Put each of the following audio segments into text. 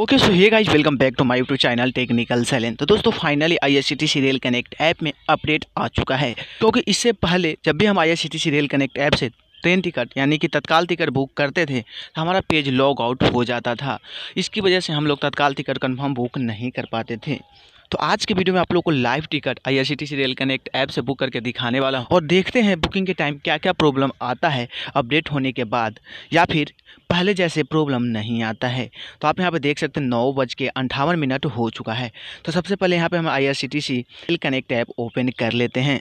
okay so hey guys welcome back to my YouTube channel technical सेलन तो दोस्तों finally IRCT serial connect app में update आ चुका है क्योंकि इससे पहले जब भी हम आईआरसीटी सीरियल कनेक्ट ऐप से ट्रेन टिकट यानी कि तत्काल टिकट बुक करते थे तो हमारा पेज लॉग आउट हो जाता था इसकी वजह से हम लोग तत्काल टिकट कन्फर्म बुक नहीं कर पाते थे तो आज के वीडियो में आप लोग को live ticket I rail connect app से बुक करके दिखाने वाला हूँ और देखते हैं बुकिंग के टाइम क्या क्या प्रॉब्लम आता है अपडेट होने के बाद या फिर पहले जैसे प्रॉब्लम नहीं आता है तो आप यहाँ पे देख सकते हैं नौ बज के अंठावन मिनट हो चुका है तो सबसे पहले यहाँ पे हम I rail connect app open कर लेते हैं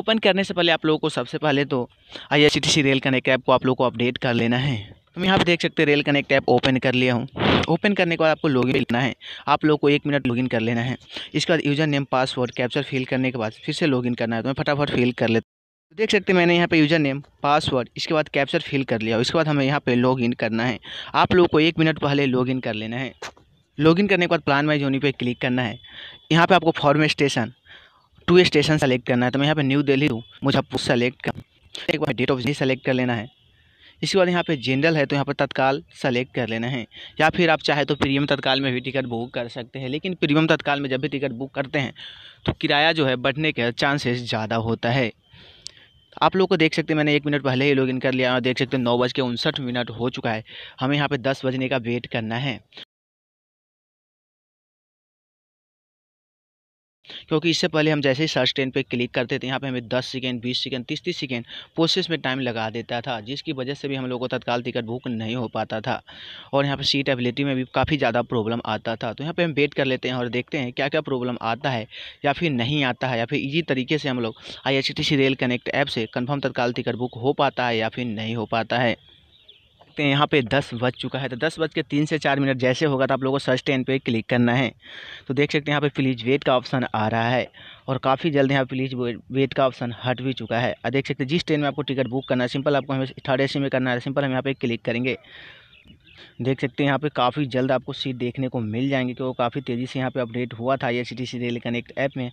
ओपन करने से पहले आप लोगों को सबसे पहले तो आई रेल कनेक्ट ऐप को आप लोगों को अपडेट कर लेना है हम यहाँ पे देख सकते हैं रेल कनेक्ट ऐप ओपन कर लिया हूँ ओपन करने के बाद आपको लॉगिन लेना है आप लोग को एक मिनट लॉगिन कर लेना है इसके बाद user name password captcha fill करने के बाद फिर से लॉगिन करना है तो मैं फटाफट फिल कर लेता हूँ देख सकते हैं मैंने यहाँ पे यूज़र नेम पासवर्ड इसके बाद कैप्चर फिल कर लिया इसके बाद हमें यहाँ पर लॉग करना है आप लोग को एक मिनट पहले लॉगिन कर लेना है लॉग करने के बाद प्लान वाइज होनी पे क्लिक करना है यहाँ पर आपको from station to station select करना है तो मैं यहाँ पर न्यू दिल्ली हूँ मुजफ्फरपुर सेलेक्ट कर एक बार डेट ऑफ जी सेलेक्ट कर लेना है इसके बाद यहाँ पे जनरल है तो यहाँ पर तत्काल सेलेक्ट कर लेना है या फिर आप चाहे तो प्रीमियम तत्काल में भी टिकट बुक कर सकते हैं लेकिन प्रीमियम तत्काल में जब भी टिकट बुक करते हैं तो किराया जो है बढ़ने के चांसेस ज़्यादा होता है आप लोग को देख सकते हैं मैंने एक मिनट पहले ही लॉगिन कर लिया और देख सकते हैं नौ बज के उनसठ मिनट हो चुका है हमें यहाँ पे दस बजने का वेट करना है क्योंकि इससे पहले हम जैसे ही सर्च ट्रेन पर क्लिक करते थे यहाँ पर हमें दस सेकेंड बीस सेकेंड तीस तीस सेकेंड प्रोसेस में टाइम लगा देता था जिसकी वजह से भी हम लोगों को तत्काल टिकट बुक नहीं हो पाता था और यहाँ पर सीट एबिलिटी में भी काफ़ी ज़्यादा प्रॉब्लम आता था तो यहाँ पर हम वेट कर लेते हैं और देखते हैं क्या क्या प्रॉब्लम आता है या फिर नहीं आता है या फिर इजी तरीके से हम लोग आई रेल कनेक्ट ऐप से कन्फर्म तत्काल टिकट बुक हो पाता है या फिर नहीं हो पाता है सकते हैं यहाँ पे दस बज चुका है तो दस बज के तीन से चार मिनट जैसे होगा तो आप लोगों को सर्च टेन पे क्लिक करना है तो देख सकते हैं यहाँ पे प्लीज वेट का ऑप्शन आ रहा है और काफ़ी जल्द यहाँ प्लीज वेट का ऑप्शन हट भी चुका है और देख सकते हैं जिस ट्रेन में आपको टिकट बुक करना है सिंपल आपको हमें थर्ड ए में करना है सिंपल हम यहाँ पर क्लिक करेंगे देख सकते हैं यहाँ पे काफ़ी जल्द आपको सीट देखने को मिल जाएंगी क्योंकि काफ़ी तेज़ी से यहाँ पे अपडेट हुआ था आई रेल कनेक्ट ऐप में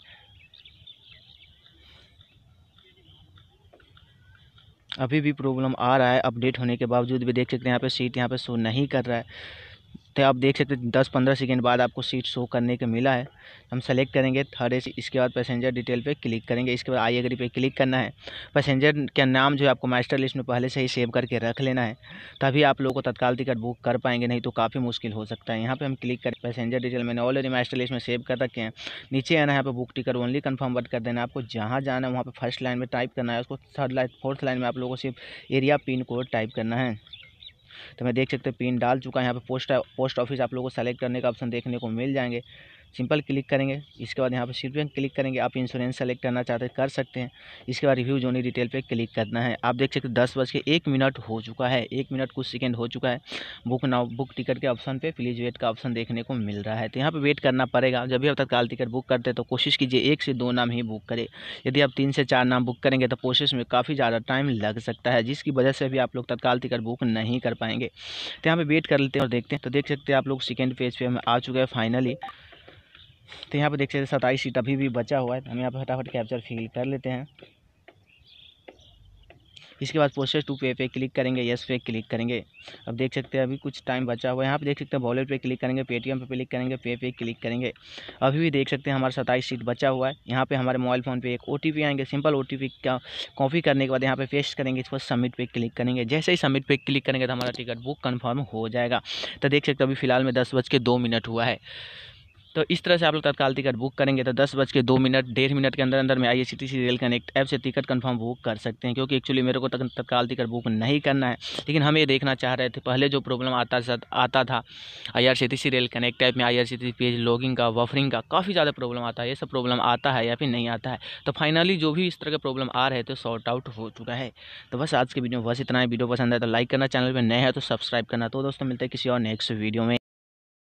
अभी भी प्रॉब्लम आ रहा है अपडेट होने के बावजूद भी देख सकते हैं यहाँ पे सीट यहाँ पे शो नहीं कर रहा है तो आप देख सकते हैं दस पंद्रह सेकेंड बाद आपको सीट शो करने के मिला है हम सेलेक्ट करेंगे थर्ड ए इसके बाद पैसेंजर डिटेल पे क्लिक करेंगे इसके बाद आई एग्री पे क्लिक करना है पैसेंजर का नाम जो है आपको मास्टर लिस्ट में पहले से ही सेव करके रख लेना है तभी आप लोगों को तत्काल टिकट बुक कर पाएंगे नहीं तो काफ़ी मुश्किल हो सकता है यहाँ पर हम क्लिक करें पैसेंजर डिटेल मैंने ऑलरेडी मास्टर लिस्ट में सेव कर रखे हैं नीचे आना है यहाँ पर book ticket only confirm berth कर देना आपको जहाँ जाना है वहाँ पर फर्स्ट लाइन में टाइप करना है उसको थर्ड लाइन फोर्थ लाइन में आप लोगों को सिर्फ एरिया पिन कोड टाइप करना है तो मैं देख सकते हैं पिन डाल चुका है यहाँ पे पोस्ट पोस्ट ऑफिस आप लोगों को सेलेक्ट करने का ऑप्शन देखने को मिल जाएंगे सिंपल क्लिक करेंगे इसके बाद यहाँ पर सिर्फ क्लिक करेंगे आप इंश्योरेंस सेलेक्ट करना चाहते हैं कर सकते हैं इसके बाद रिव्यू जोनी डिटेल पर क्लिक करना है आप देख सकते दस बज के एक मिनट हो चुका है एक मिनट कुछ सेकेंड हो चुका है बुक नाउ बुक टिकट के ऑप्शन पर प्लीज़ वेट का ऑप्शन देखने को मिल रहा है तो यहाँ पर वेट करना पड़ेगा जब भी आप तत्काल टिकट बुक करते हैं तो कोशिश कीजिए एक से दो नाम ही बुक करें यदि आप तीन से चार नाम बुक करेंगे तो प्रोसेस में काफ़ी ज़्यादा टाइम लग सकता है जिसकी वजह से भी आप लोग तत्काल टिकट बुक नहीं कर पाएंगे तो यहाँ पर वेट कर लेते हैं और देखते हैं तो देख सकते हैं आप लोग सेकेंड पेज पर हम आ चुके हैं फाइनली तो यहाँ पर देख सकते सताईस सीट अभी भी बचा हुआ है तो हम यहाँ पर फटाफट कैप्चर फिल कर लेते हैं इसके बाद प्रोसेस टू पे पे क्लिक करेंगे यस पे क्लिक करेंगे अब देख सकते हैं अभी कुछ टाइम बचा हुआ है यहाँ पे देख सकते हैं वॉलेट पे क्लिक करेंगे पेटीएम पे क्लिक करेंगे पे पे क्लिक करेंगे अभी भी देख सकते हैं हमारा सताईस सीट बचा हुआ है यहाँ पे हमारे मोबाइल फ़ोन पे एक ओ आएंगे सिंपल ओ का कॉपी करने के बाद यहाँ पर पेस्ट करेंगे इस पर सबमिट पर क्लिक करेंगे जैसे ही सबमिट पर क्लिक करेंगे तो हमारा टिकट बुक कन्फर्म हो जाएगा तो देख सकते अभी फिलहाल में दस बज के दो मिनट हुआ है तो इस तरह से आप लोग तत्काल टिकट बुक करेंगे तो दस बज के दो मिनट डेढ़ मिनट के अंदर अंदर में आई रेल कनेक्ट ऐप से टिकट कंफर्म बुक कर सकते हैं क्योंकि एक्चुअली मेरे को तत्काल टिकट बुक नहीं करना है लेकिन हम ये देखना चाह रहे थे पहले जो प्रॉब्लम आता आता था आई रेल कनेक्ट ऐप में आई पेज लॉगिंग का वफरिंग का काफ़ी ज़्यादा प्रॉब्लम आता है ये सब प्रॉब्लम आता है या फिर नहीं आता है तो फाइनली जो भी इस तरह के प्रॉब्लम आ रहे थे सॉर्ट आउट हो चुका है तो बस आज के वीडियो में बस इतना ही वीडियो पसंद आए तो लाइक करना चैनल पर नए हैं तो सब्सक्राइब करना तो दोस्तों मिलते हैं किसी और नेक्स्ट वीडियो में